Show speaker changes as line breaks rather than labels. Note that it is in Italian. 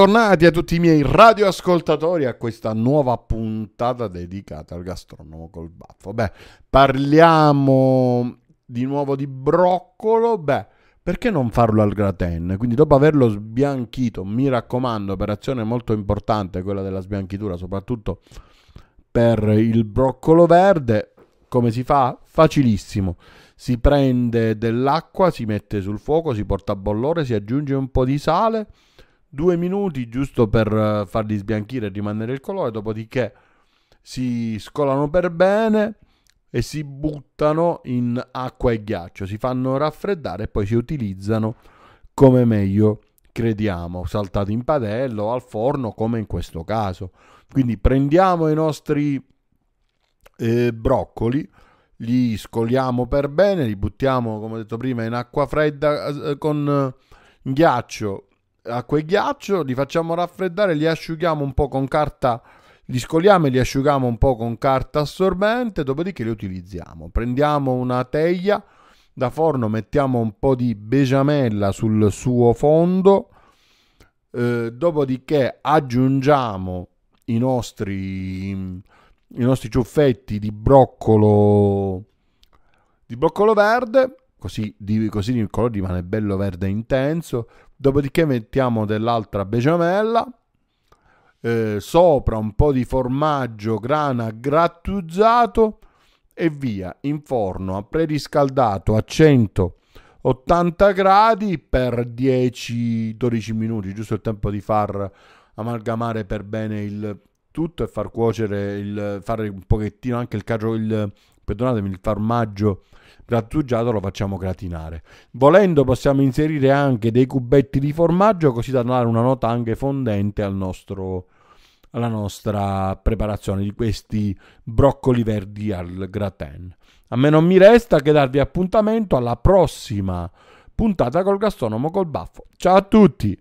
bentornati a tutti i miei radioascoltatori a questa nuova puntata dedicata al gastronomo col baffo. Beh, parliamo di nuovo di broccolo. Beh, perché non farlo al gratin? Quindi dopo averlo sbianchito, mi raccomando, operazione molto importante quella della sbianchitura, soprattutto per il broccolo verde. Come si fa? Facilissimo. Si prende dell'acqua, si mette sul fuoco, si porta a bollore, si aggiunge un po' di sale due minuti giusto per eh, farli sbianchire e rimanere il colore, dopodiché si scolano per bene e si buttano in acqua e ghiaccio, si fanno raffreddare e poi si utilizzano come meglio crediamo, saltati in padello o al forno come in questo caso. Quindi prendiamo i nostri eh, broccoli, li scoliamo per bene, li buttiamo come ho detto prima in acqua fredda eh, con eh, ghiaccio acqua e ghiaccio, li facciamo raffreddare, li asciughiamo un po' con carta, li scoliamo e li asciughiamo un po' con carta assorbente, dopodiché li utilizziamo. Prendiamo una teglia da forno, mettiamo un po' di beciamella sul suo fondo, eh, dopodiché aggiungiamo i nostri, i nostri ciuffetti di broccolo, di broccolo verde così, così il colore rimane bello verde intenso dopodiché mettiamo dell'altra besciamella, eh, sopra un po' di formaggio grana grattuzzato e via in forno a preriscaldato a 180 gradi per 10-12 minuti, giusto il tempo di far amalgamare per bene il tutto e far cuocere il, fare un pochettino anche il, il, perdonatemi, il formaggio grattugiato lo facciamo gratinare. Volendo possiamo inserire anche dei cubetti di formaggio così da dare una nota anche fondente al nostro, alla nostra preparazione di questi broccoli verdi al gratin. A me non mi resta che darvi appuntamento alla prossima puntata col gastronomo col baffo. Ciao a tutti!